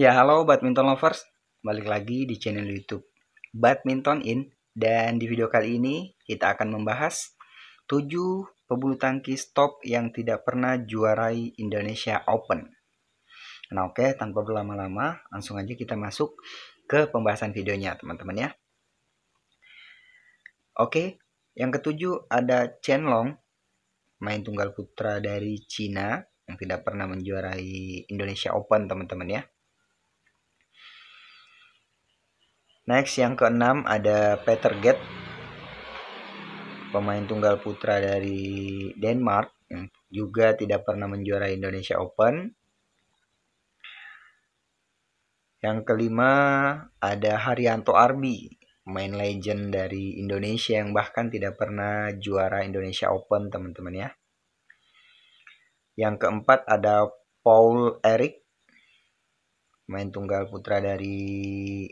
Ya halo badminton lovers, balik lagi di channel YouTube Badminton In dan di video kali ini kita akan membahas 7 pebulu tangkis top yang tidak pernah juarai Indonesia Open. Nah oke, tanpa berlama-lama langsung aja kita masuk ke pembahasan videonya teman-teman ya. Oke, yang ketujuh ada Chen Long, main tunggal putra dari Cina yang tidak pernah menjuarai Indonesia Open teman-teman ya. Next yang keenam ada Peter Get pemain tunggal putra dari Denmark juga tidak pernah menjuara Indonesia Open. Yang kelima ada Haryanto Arbi, pemain legend dari Indonesia yang bahkan tidak pernah juara Indonesia Open, teman-teman ya. Yang keempat ada Paul Eric, pemain tunggal putra dari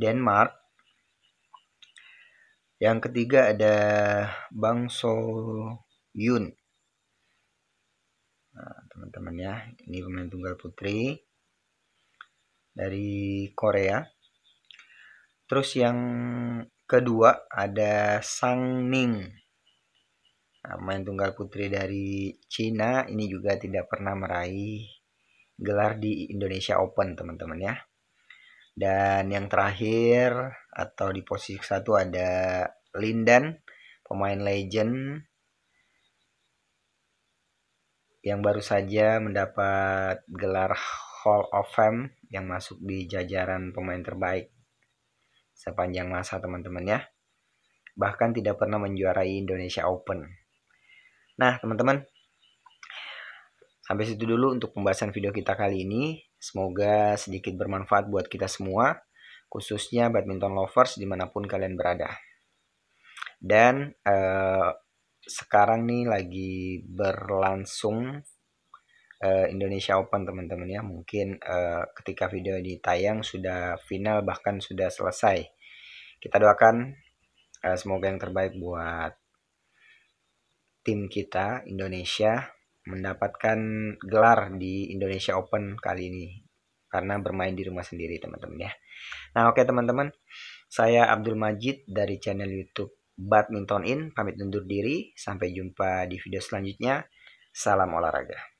Denmark. Yang ketiga ada Bang So Yun, nah, teman-teman ya, ini pemain tunggal putri dari Korea. Terus yang kedua ada Sang Ning. Nah, pemain tunggal putri dari Cina ini juga tidak pernah meraih gelar di Indonesia Open, teman-teman ya. Dan yang terakhir atau di posisi satu ada Lindan, pemain legend yang baru saja mendapat gelar Hall of Fame yang masuk di jajaran pemain terbaik sepanjang masa teman-teman ya. Bahkan tidak pernah menjuarai Indonesia Open. Nah teman-teman, sampai situ dulu untuk pembahasan video kita kali ini. Semoga sedikit bermanfaat buat kita semua, khususnya badminton lovers dimanapun kalian berada. Dan eh, sekarang nih lagi berlangsung eh, Indonesia Open teman-teman ya. Mungkin eh, ketika video ini tayang sudah final bahkan sudah selesai. Kita doakan eh, semoga yang terbaik buat tim kita Indonesia mendapatkan gelar di Indonesia Open kali ini karena bermain di rumah sendiri teman-teman ya. Nah oke teman-teman, saya Abdul Majid dari channel YouTube Badminton In pamit undur diri. Sampai jumpa di video selanjutnya. Salam olahraga.